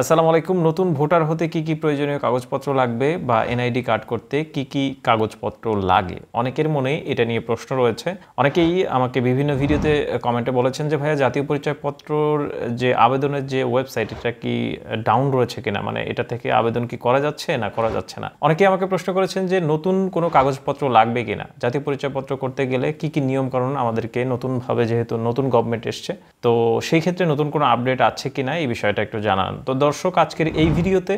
আসসালামু আলাইকুম নতুন ভোটার হতে কি কি প্রয়োজনীয় কাগজপত্র লাগবে বা এনআইডি কার্ড করতে কি কি কাগজপত্র লাগে অনেকের মনে এটা নিয়ে প্রশ্ন রয়েছে অনেকেই আমাকে বিভিন্ন ভিডিওতে কমেন্টে বলেছেন যে ভাইয়া জাতীয় পরিচয়পত্রর যে আবেদনের যে ওয়েবসাইট এটা কি ডাউন রয়েছে কিনা মানে এটা থেকে আবেদন কি করা যাচ্ছে না করা যাচ্ছে না অনেকেই আমাকে প্রশ্ন করেছেন যে নতুন কোনো কাগজপত্র লাগবে কিনা জাতীয় পরিচয়পত্র করতে গেলে কি কি কারণ আমাদেরকে নতুনভাবে যেহেতু নতুন গভর্নমেন্ট এসছে তো সেই ক্ষেত্রে নতুন কোনো আপডেট আছে কিনা এই বিষয়টা একটু জানান তো দর্শক আজকের এই ভিডিওতে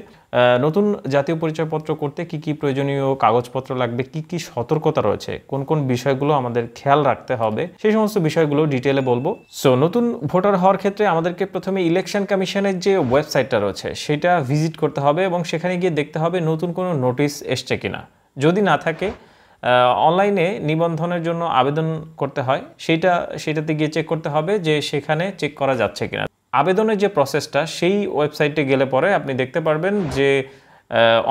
নতুন জাতীয় পরিচয়পত্র করতে কি কি প্রয়োজনীয় কাগজপত্র লাগবে কি কি সতর্কতা রয়েছে কোন কোন বিষয়গুলো আমাদের খেয়াল রাখতে হবে সেই সমস্ত বিষয়গুলো ডিটেলে বলবো সো নতুন ভোটার হওয়ার ক্ষেত্রে আমাদেরকে প্রথমে ইলেকশন কমিশনের যে ওয়েবসাইটটা রয়েছে সেটা ভিজিট করতে হবে এবং সেখানে গিয়ে দেখতে হবে নতুন কোনো নোটিশ এসছে কিনা যদি না থাকে অনলাইনে নিবন্ধনের জন্য আবেদন করতে হয় সেটা সেটাতে গিয়ে চেক করতে হবে যে সেখানে চেক করা যাচ্ছে কিনা আবেদনের যে প্রসেসটা সেই ওয়েবসাইটে গেলে পরে আপনি দেখতে পারবেন যে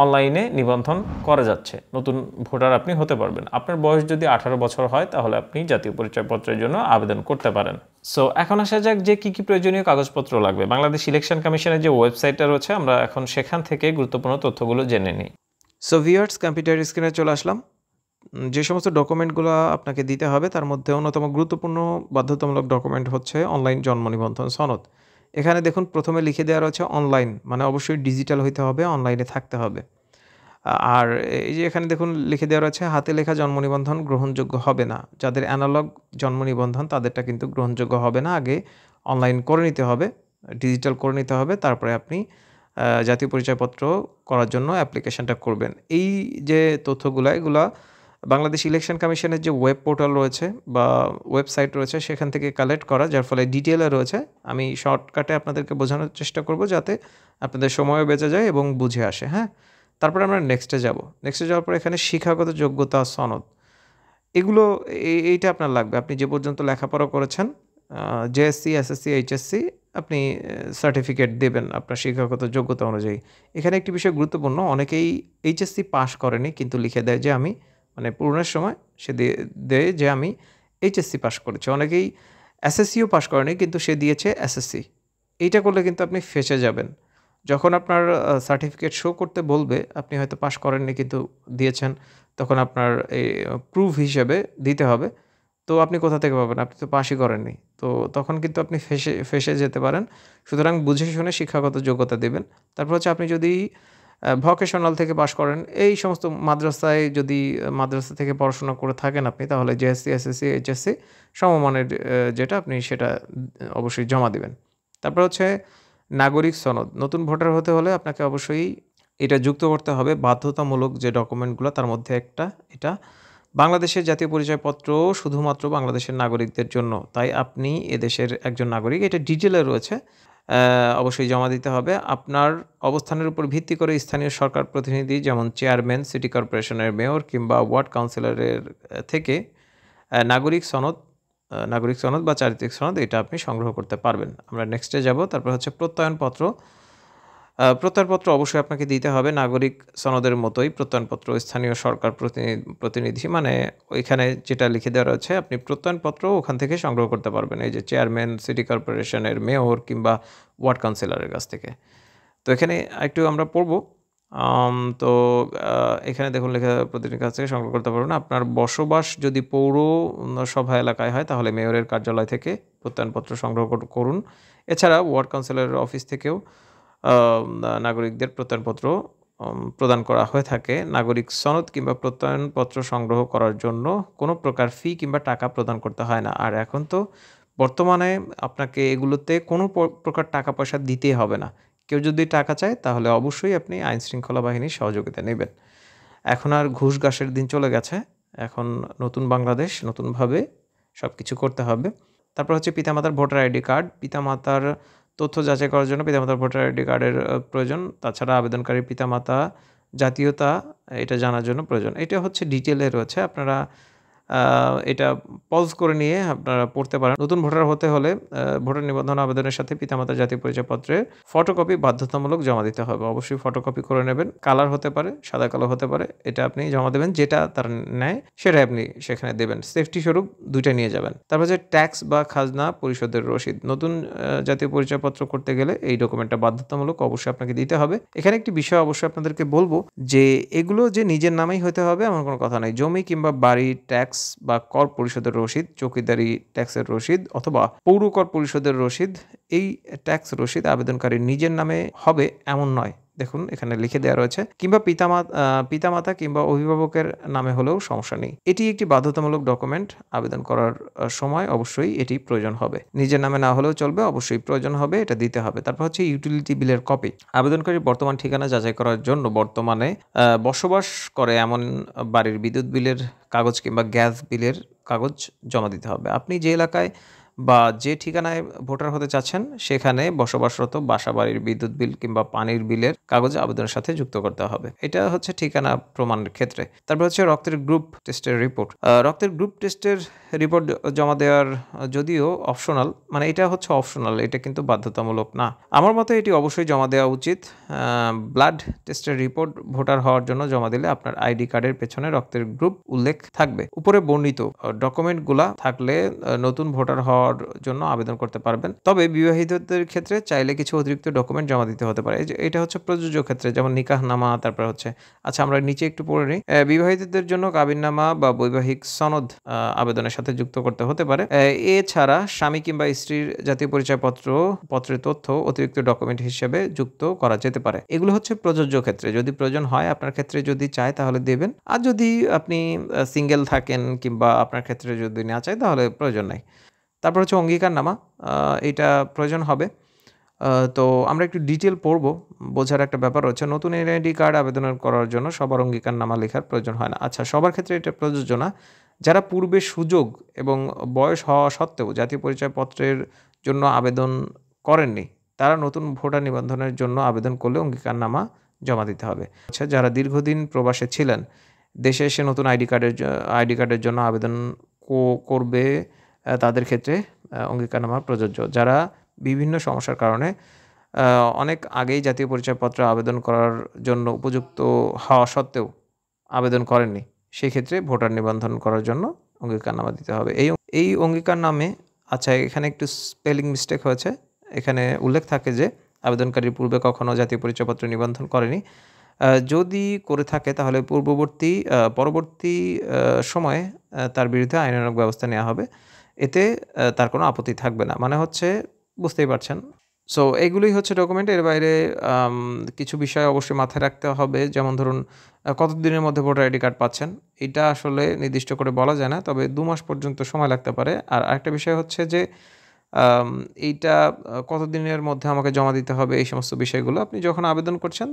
অনলাইনে নিবন্ধন করা যাচ্ছে নতুন ভোটার আপনি হতে পারবেন আপনার বয়স যদি আঠারো বছর হয় তাহলে আপনি জাতীয় পরিচয়পত্রের জন্য আবেদন করতে পারেন সো এখন আসা যাক যে কী কী প্রয়োজনীয় কাগজপত্র লাগবে বাংলাদেশ ইলেকশন কমিশনের যে ওয়েবসাইটটা রয়েছে আমরা এখন সেখান থেকে গুরুত্বপূর্ণ তথ্যগুলো জেনে নিই সো ভিয়ার্স কম্পিউটার স্ক্রিনে চলে আসলাম যে সমস্ত ডকুমেন্টগুলো আপনাকে দিতে হবে তার মধ্যে অন্যতম গুরুত্বপূর্ণ বাধ্যতামূলক ডকুমেন্ট হচ্ছে অনলাইন জন্ম নিবন্ধন সনদ এখানে দেখুন প্রথমে লিখে দেওয়া রয়েছে অনলাইন মানে অবশ্যই ডিজিটাল হইতে হবে অনলাইনে থাকতে হবে আর এই যে এখানে দেখুন লিখে দেওয়া রয়েছে হাতে লেখা জন্ম নিবন্ধন গ্রহণযোগ্য হবে না যাদের অ্যানালগ জন্ম নিবন্ধন তাদেরটা কিন্তু গ্রহণযোগ্য হবে না আগে অনলাইন করে নিতে হবে ডিজিটাল করে নিতে হবে তারপরে আপনি জাতীয় পরিচয়পত্র করার জন্য অ্যাপ্লিকেশানটা করবেন এই যে তথ্যগুলো এগুলা বাংলাদেশ ইলেকশন কমিশনের যে ওয়েব পোর্টাল রয়েছে বা ওয়েবসাইট রয়েছে সেখান থেকে কালেক্ট করা যার ফলে ডিটেলে রয়েছে আমি শর্টকাটে আপনাদেরকে বোঝানোর চেষ্টা করব যাতে আপনাদের সময়ও বেঁচে যায় এবং বুঝে আসে হ্যাঁ তারপরে আমরা নেক্সটে যাব নেক্সটে যাওয়ার পর এখানে শিক্ষাগত যোগ্যতা সনদ এগুলো এইটা আপনার লাগবে আপনি যে পর্যন্ত লেখাপড়া করেছেন জেএসসি এসএসসি এইচএসসি আপনি সার্টিফিকেট দেবেন আপনার শিক্ষাগত যোগ্যতা অনুযায়ী এখানে একটি বিষয় গুরুত্বপূর্ণ অনেকেই এইচএসসি পাশ করেনি কিন্তু লিখে দেয় যে আমি মানে পূরণের সময় সে দেয় যে আমি এইচএসসি পাশ করেছি অনেকেই এসএসসিও পাশ করেনি কিন্তু সে দিয়েছে এসএসসি এইটা করলে কিন্তু আপনি ফেঁসে যাবেন যখন আপনার সার্টিফিকেট শো করতে বলবে আপনি হয়তো পাশ করেননি কিন্তু দিয়েছেন তখন আপনার এই প্রুফ হিসেবে দিতে হবে তো আপনি কোথা থেকে পাবেন আপনি তো পাশই করেননি তো তখন কিন্তু আপনি ফেসে ফেসে যেতে পারেন সুতরাং বুঝে শুনে শিক্ষাগত যোগ্যতা দেবেন তারপর হচ্ছে আপনি যদি ভকেশনাল থেকে পাশ করেন এই সমস্ত মাদ্রাসায় যদি মাদ্রাসা থেকে পড়াশোনা করে থাকেন আপনি তাহলে জেএসসি এসএসসি এইচএসসি সমমানের যেটা আপনি সেটা অবশ্যই জমা দেবেন তারপর হচ্ছে নাগরিক সনদ নতুন ভোটার হতে হলে আপনাকে অবশ্যই এটা যুক্ত করতে হবে বাধ্যতামূলক যে ডকুমেন্টগুলো তার মধ্যে একটা এটা বাংলাদেশের জাতীয় পরিচয়পত্র শুধুমাত্র বাংলাদেশের নাগরিকদের জন্য তাই আপনি এদেশের একজন নাগরিক এটা ডিটেলে রয়েছে অবশ্যই জমা দিতে হবে আপনার অবস্থানের উপর ভিত্তি করে স্থানীয় সরকার প্রতিনিধি যেমন চেয়ারম্যান সিটি কর্পোরেশনের মেয়র কিংবা ওয়ার্ড কাউন্সিলরের থেকে নাগরিক সনদ নাগরিক সনদ বা চারিত্রিক সনদ এটা আপনি সংগ্রহ করতে পারবেন আমরা নেক্সটে যাব তারপর হচ্ছে প্রত্যয়নপত্র প্রত্যয়নপত্র অবশ্যই আপনাকে দিতে হবে নাগরিক সনদের মতোই প্রত্যয়নপত্র স্থানীয় সরকার প্রতিনিধি মানে ওইখানে যেটা লিখে দেওয়া রয়েছে আপনি প্রত্যয়নপত্র ওখান থেকে সংগ্রহ করতে পারবেন এই যে চেয়ারম্যান সিটি কর্পোরেশনের মেয়র কিংবা ওয়ার্ড কাউন্সিলরের কাছ থেকে তো এখানে একটু আমরা পড়ব তো এখানে দেখুন লেখা প্রতিনিধির কাছ থেকে সংগ্রহ করতে পারবেন আপনার বসবাস যদি পৌর সভা এলাকায় হয় তাহলে মেয়রের কার্যালয় থেকে প্রত্যয়নপত্র সংগ্রহ করুন এছাড়া ওয়ার্ড কাউন্সিলরের অফিস থেকেও নাগরিকদের প্রত্যয়নপত্র প্রদান করা হয়ে থাকে নাগরিক সনদ কিংবা প্রত্যয়নপত্র সংগ্রহ করার জন্য কোনো প্রকার ফি কিংবা টাকা প্রদান করতে হয় না আর এখন তো বর্তমানে আপনাকে এগুলোতে কোনো প্রকার টাকা পয়সা দিতেই হবে না কেউ যদি টাকা চায় তাহলে অবশ্যই আপনি আইন শৃঙ্খলা বাহিনীর সহযোগিতা নেবেন এখন আর ঘুষ ঘাসের দিন চলে গেছে এখন নতুন বাংলাদেশ নতুনভাবে সব কিছু করতে হবে তারপর হচ্ছে পিতামাতার ভোটার আইডি কার্ড পিতামাতার তথ্য যাচাই করার জন্য পিতামাতার ভোটার আইডি কার্ডের প্রয়োজন তাছাড়া আবেদনকারী পিতামাতা জাতীয়তা এটা জানার জন্য প্রয়োজন এটা হচ্ছে ডিটেলে রয়েছে আপনারা এটা পজ করে নিয়ে আপনারা পড়তে পারেন নতুন ভোটার হতে হলে ভোটার নিবন্ধন আবেদনের সাথে পিতামাতার জাতীয় পরিচয়পত্রে ফটোকপি বাধ্যতামূলক জমা দিতে হবে অবশ্যই ফটোকপি করে নেবেন কালার হতে পারে সাদা কালো হতে পারে এটা আপনি জমা দেবেন যেটা তার নেয় সেটাই আপনি সেখানে দেবেন সেফটি স্বরূপ দুইটা নিয়ে যাবেন তারপর যে ট্যাক্স বা খাজনা পরিশোধের রসিদ নতুন জাতীয় পরিচয়পত্র করতে গেলে এই ডকুমেন্টটা বাধ্যতামূলক অবশ্যই আপনাকে দিতে হবে এখানে একটি বিষয় অবশ্যই আপনাদেরকে বলবো যে এগুলো যে নিজের নামেই হতে হবে এমন কোনো কথা নাই জমি কিংবা বাড়ি ট্যাক্স বা কর পরিষদের রসিদ চৌকিদারি ট্যাক্সের রসিদ অথবা পৌর কর পরিষদের রসিদ এই ট্যাক্স রসিদ আবেদনকারী নিজের নামে হবে এমন নয় দেখুন এখানে লিখে দেওয়া রয়েছে কিংবা পিতামাতা পিতামাতা কিংবা অভিভাবকের নামে হলেও সমস্যা নেই এটি একটি বাধ্যতামূলক ডকুমেন্ট আবেদন করার সময় অবশ্যই এটি প্রয়োজন হবে নিজের নামে না হলেও চলবে অবশ্যই প্রয়োজন হবে এটা দিতে হবে তারপর হচ্ছে ইউটিলিটি বিলের কপি আবেদনকারী বর্তমান ঠিকানা যাচাই করার জন্য বর্তমানে বসবাস করে এমন বাড়ির বিদ্যুৎ বিলের কাগজ কিংবা গ্যাস বিলের কাগজ জমা দিতে হবে আপনি যে এলাকায় বা যে ঠিকানায় ভোটার হতে চাচ্ছেন সেখানে বসবাসরত বাসাবাড়ির বিদ্যুৎ বিল কিংবা পানির বিলের কাগজে আবেদনের সাথে যুক্ত করতে হবে এটা হচ্ছে ঠিকানা প্রমাণের ক্ষেত্রে তারপর হচ্ছে রক্তের গ্রুপ টেস্টের রিপোর্ট রক্তের গ্রুপ টেস্টের রিপোর্ট জমা দেওয়ার যদিও অপশনাল মানে এটা হচ্ছে অপশনাল এটা কিন্তু বাধ্যতামূলক না আমার মতে এটি অবশ্যই জমা দেওয়া উচিত ব্লাড টেস্টের রিপোর্ট ভোটার হওয়ার জন্য জমা দিলে আপনার আইডি কার্ডের পেছনে রক্তের গ্রুপ উল্লেখ থাকবে উপরে বর্ণিত ডকুমেন্টগুলা থাকলে নতুন ভোটার হওয়া হওয়ার জন্য আবেদন করতে পারবেন তবে বিবাহিতদের ক্ষেত্রে চাইলে কিছু অতিরিক্ত ডকুমেন্ট জমা দিতে হতে পারে এটা হচ্ছে প্রযোজ্য ক্ষেত্রে যেমন নিকাহনামা তারপর হচ্ছে আচ্ছা আমরা নিচে একটু পড়ে নিই বিবাহিতদের জন্য কাবিননামা বা বৈবাহিক সনদ আবেদনের সাথে যুক্ত করতে হতে পারে এছাড়া স্বামী কিংবা স্ত্রীর জাতীয় পরিচয়পত্র পত্রের তথ্য অতিরিক্ত ডকুমেন্ট হিসেবে যুক্ত করা যেতে পারে এগুলো হচ্ছে প্রযোজ্য ক্ষেত্রে যদি প্রয়োজন হয় আপনার ক্ষেত্রে যদি চায় তাহলে দেবেন আর যদি আপনি সিঙ্গেল থাকেন কিংবা আপনার ক্ষেত্রে যদি না চায় তাহলে প্রয়োজন নাই তারপর হচ্ছে অঙ্গীকারনামা এটা প্রয়োজন হবে তো আমরা একটু ডিটেল পড়ব বোঝার একটা ব্যাপার হচ্ছে নতুন এনআইডি কার্ড আবেদন করার জন্য সবার অঙ্গীকারনামা লেখার প্রয়োজন হয় না আচ্ছা সবার ক্ষেত্রে এটা প্রযোজ্য না যারা পূর্বে সুযোগ এবং বয়স হওয়া সত্ত্বেও জাতীয় পরিচয়পত্রের জন্য আবেদন করেননি তারা নতুন ভোটার নিবন্ধনের জন্য আবেদন করলে অঙ্গীকারনামা জমা দিতে হবে আচ্ছা যারা দীর্ঘদিন প্রবাসে ছিলেন দেশে এসে নতুন আইডি কার্ডের আইডি কার্ডের জন্য আবেদন করবে তাদের ক্ষেত্রে অঙ্গীকারনামা প্রযোজ্য যারা বিভিন্ন সমস্যার কারণে অনেক আগেই জাতীয় পরিচয়পত্র আবেদন করার জন্য উপযুক্ত হওয়া সত্ত্বেও আবেদন করেননি সেই ক্ষেত্রে ভোটার নিবন্ধন করার জন্য অঙ্গীকারনামা দিতে হবে এই এই অঙ্গীকার নামে আচ্ছা এখানে একটু স্পেলিং মিস্টেক হয়েছে এখানে উল্লেখ থাকে যে আবেদনকারী পূর্বে কখনো জাতীয় পরিচয়পত্র নিবন্ধন করেনি যদি করে থাকে তাহলে পূর্ববর্তী পরবর্তী সময়ে তার বিরুদ্ধে আইনানক ব্যবস্থা নেওয়া হবে এতে তার কোনো আপত্তি থাকবে না মানে হচ্ছে বুঝতেই পারছেন সো এগুলোই হচ্ছে ডকুমেন্ট এর বাইরে কিছু বিষয় অবশ্যই মাথায় রাখতে হবে যেমন ধরুন কতদিনের মধ্যে ভোটার আইডি কার্ড পাচ্ছেন এটা আসলে নির্দিষ্ট করে বলা যায় না তবে দু মাস পর্যন্ত সময় লাগতে পারে আর আরেকটা বিষয় হচ্ছে যে এইটা কতদিনের মধ্যে আমাকে জমা দিতে হবে এই সমস্ত বিষয়গুলো আপনি যখন আবেদন করছেন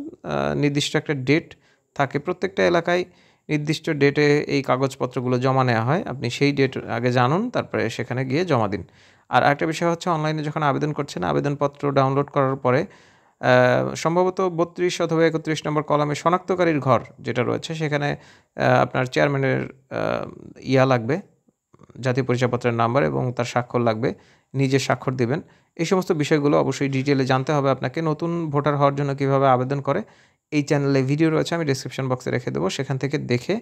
নির্দিষ্ট একটা ডেট থাকে প্রত্যেকটা এলাকায় নির্দিষ্ট ডেটে এই কাগজপত্রগুলো জমা নেওয়া হয় আপনি সেই ডেট আগে জানুন তারপরে সেখানে গিয়ে জমা দিন আর একটা বিষয় হচ্ছে অনলাইনে যখন আবেদন করছেন আবেদনপত্র ডাউনলোড করার পরে সম্ভবত বত্রিশ অথবা একত্রিশ নম্বর কলামে শনাক্তকারীর ঘর যেটা রয়েছে সেখানে আপনার চেয়ারম্যানের ইয়া লাগবে জাতীয় পরিচয়পত্রের নাম্বার এবং তার স্বাক্ষর লাগবে নিজে স্বাক্ষর দেবেন এই সমস্ত বিষয়গুলো অবশ্যই ডিটেলে জানতে হবে আপনাকে নতুন ভোটার হওয়ার জন্য কীভাবে আবেদন করে এই চ্যানেলে ভিডিও রয়েছে আমি ডিসক্রিপশন বক্সে রেখে দেবো সেখান থেকে দেখে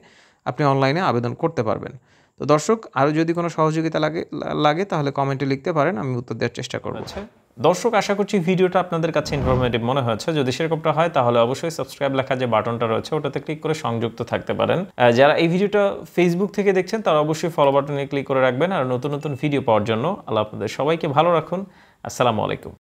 আপনি অনলাইনে আবেদন করতে পারবেন তো দর্শক আরও যদি কোনো সহযোগিতা লাগে লাগে তাহলে কমেন্টে লিখতে পারেন আমি উত্তর দেওয়ার চেষ্টা করবো আচ্ছা। দর্শক আশা করছি ভিডিওটা আপনাদের কাছে ইনফরমেটিভ মনে হয়েছে যদি সেরকমটা হয় তাহলে অবশ্যই সাবস্ক্রাইব লেখা যে বাটনটা রয়েছে ওটাতে ক্লিক করে সংযুক্ত থাকতে পারেন যারা এই ভিডিওটা ফেসবুক থেকে দেখছেন তারা অবশ্যই ফলো বাটনে ক্লিক করে রাখবেন আর নতুন নতুন ভিডিও পাওয়ার জন্য আল্লাহ আপনাদের সবাইকে ভালো রাখুন আসসালামু আলাইকুম